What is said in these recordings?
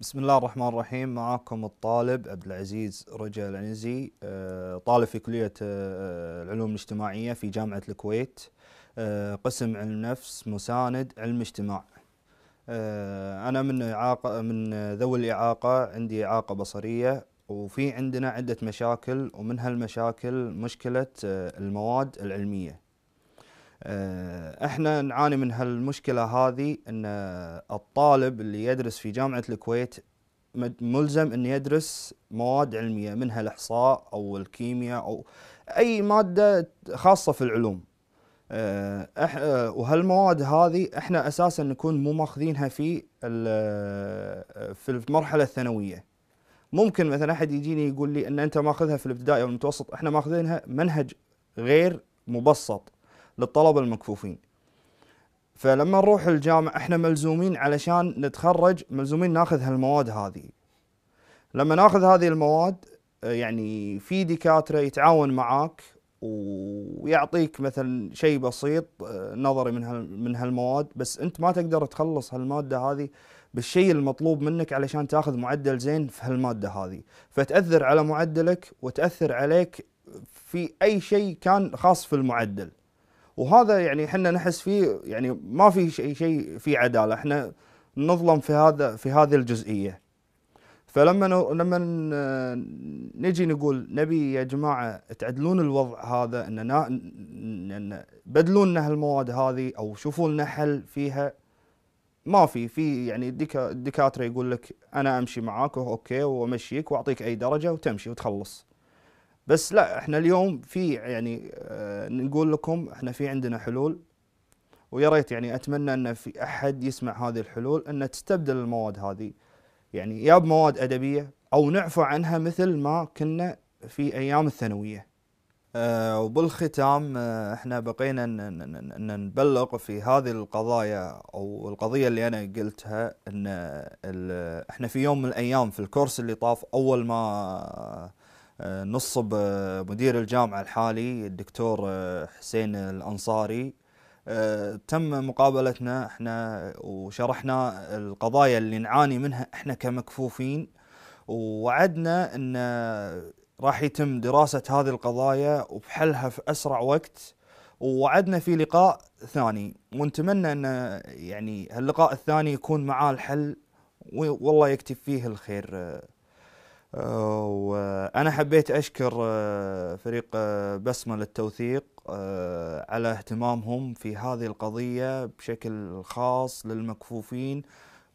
بسم الله الرحمن الرحيم معكم الطالب عبد العزيز رجا العنزي آه، طالب في كلية آه، العلوم الاجتماعية في جامعة الكويت آه، قسم علم نفس مساند علم اجتماع أنا من إعاقة من ذوي الإعاقة عندي إعاقة بصرية وفي عندنا عدة مشاكل ومن هالمشاكل مشكلة المواد العلمية آه، احنا نعاني من هالمشكله هذه ان الطالب اللي يدرس في جامعه الكويت ملزم ان يدرس مواد علميه منها الاحصاء او الكيمياء او اي ماده خاصه في العلوم آه، أح آه، وهالمواد هذه احنا اساسا نكون مو ماخذينها في في المرحله الثانويه ممكن مثلا احد يجيني يقول لي ان انت ماخذها في الابتدائي او المتوسط احنا ماخذينها منهج غير مبسط للطلبة المكفوفين فلما نروح الجامعة احنا ملزومين علشان نتخرج ملزومين ناخذ هالمواد هذه لما ناخذ هذه المواد يعني في دكاترة يتعاون معاك ويعطيك مثلا شيء بسيط نظري من من هالمواد بس انت ما تقدر تخلص هالماده هذه بالشيء المطلوب منك علشان تاخذ معدل زين في هالماده هذه فتاثر على معدلك وتاثر عليك في اي شيء كان خاص في المعدل وهذا يعني احنا نحس فيه يعني ما في شيء شيء في عداله احنا نظلم في هذا في هذه الجزئيه فلما لما نجي نقول نبي يا جماعه تعدلون الوضع هذا ان بدلوا لنا هالمواد هذه او شوفوا لنا حل فيها ما في في يعني الدكاتره يقول لك انا امشي معاك اوكي وامشيك واعطيك اي درجه وتمشي وتخلص بس لا احنا اليوم في يعني اه نقول لكم احنا في عندنا حلول ويا ريت يعني اتمنى ان في احد يسمع هذه الحلول ان تستبدل المواد هذه يعني يا بمواد ادبيه او نعفو عنها مثل ما كنا في ايام الثانويه أه وبالختام آه، احنا بقينا ان نبلغ في هذه القضايا او القضيه اللي انا قلتها ان احنا في يوم من الايام في الكورس اللي طاف اول ما آه، نصب مدير الجامعة الحالي الدكتور آه، حسين الأنصاري آه، تم مقابلتنا احنا وشرحنا القضايا اللي نعاني منها احنا كمكفوفين ووعدنا ان راح يتم دراسة هذه القضايا وبحلها في اسرع وقت ووعدنا في لقاء ثاني ونتمنى ان يعني هاللقاء الثاني يكون معاه الحل والله يكتب فيه الخير وانا حبيت اشكر آه، فريق آه، بسمه للتوثيق آه، على اهتمامهم في هذه القضيه بشكل خاص للمكفوفين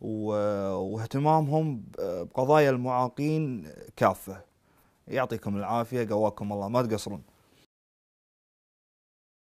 واهتمامهم بقضايا المعاقين كافه يعطيكم العافيه قواكم الله ما تقصرون